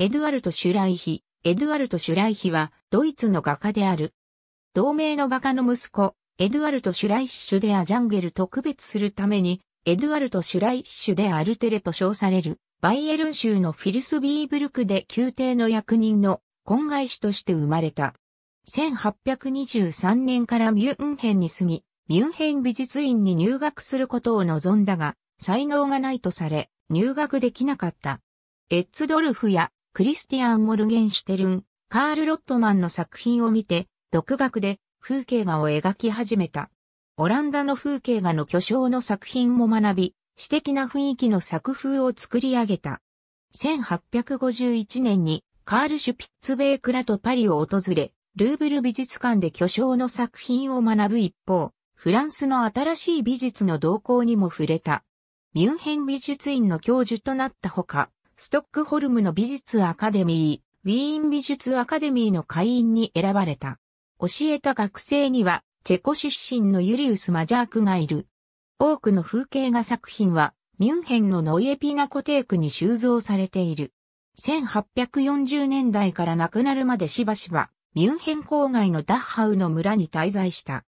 エドゥアルト・シュライヒ。エドゥアルト・シュライヒは、ドイツの画家である。同名の画家の息子、エドゥアルト・シュライッシュ・デ・ア・ジャンゲルと区別するために、エドゥアルト・シュライッシュ・デ・アルテレと称される、バイエルン州のフィルスビーブルクで宮廷の役人の婚外子として生まれた。1823年からミュンヘンに住み、ミュンヘン美術院に入学することを望んだが、才能がないとされ、入学できなかった。エッツドルフやクリスティアン・モルゲンシュテルン、カール・ロットマンの作品を見て、独学で風景画を描き始めた。オランダの風景画の巨匠の作品も学び、詩的な雰囲気の作風を作り上げた。1851年にカール・シュピッツベークラとパリを訪れ、ルーブル美術館で巨匠の作品を学ぶ一方、フランスの新しい美術の動向にも触れた。ミュンヘン美術院の教授となったほか、ストックホルムの美術アカデミー、ウィーン美術アカデミーの会員に選ばれた。教えた学生には、チェコ出身のユリウス・マジャークがいる。多くの風景画作品は、ミュンヘンのノイエピナコテークに収蔵されている。1840年代から亡くなるまでしばしば、ミュンヘン郊外のダッハウの村に滞在した。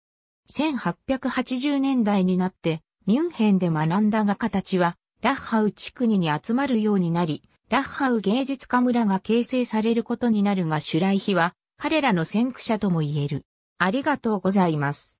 1880年代になって、ミュンヘンで学んだ画家たちは、ダッハウ地区にに集まるようになり、ダッハウ芸術家村が形成されることになるが、シュライヒは彼らの先駆者とも言える。ありがとうございます。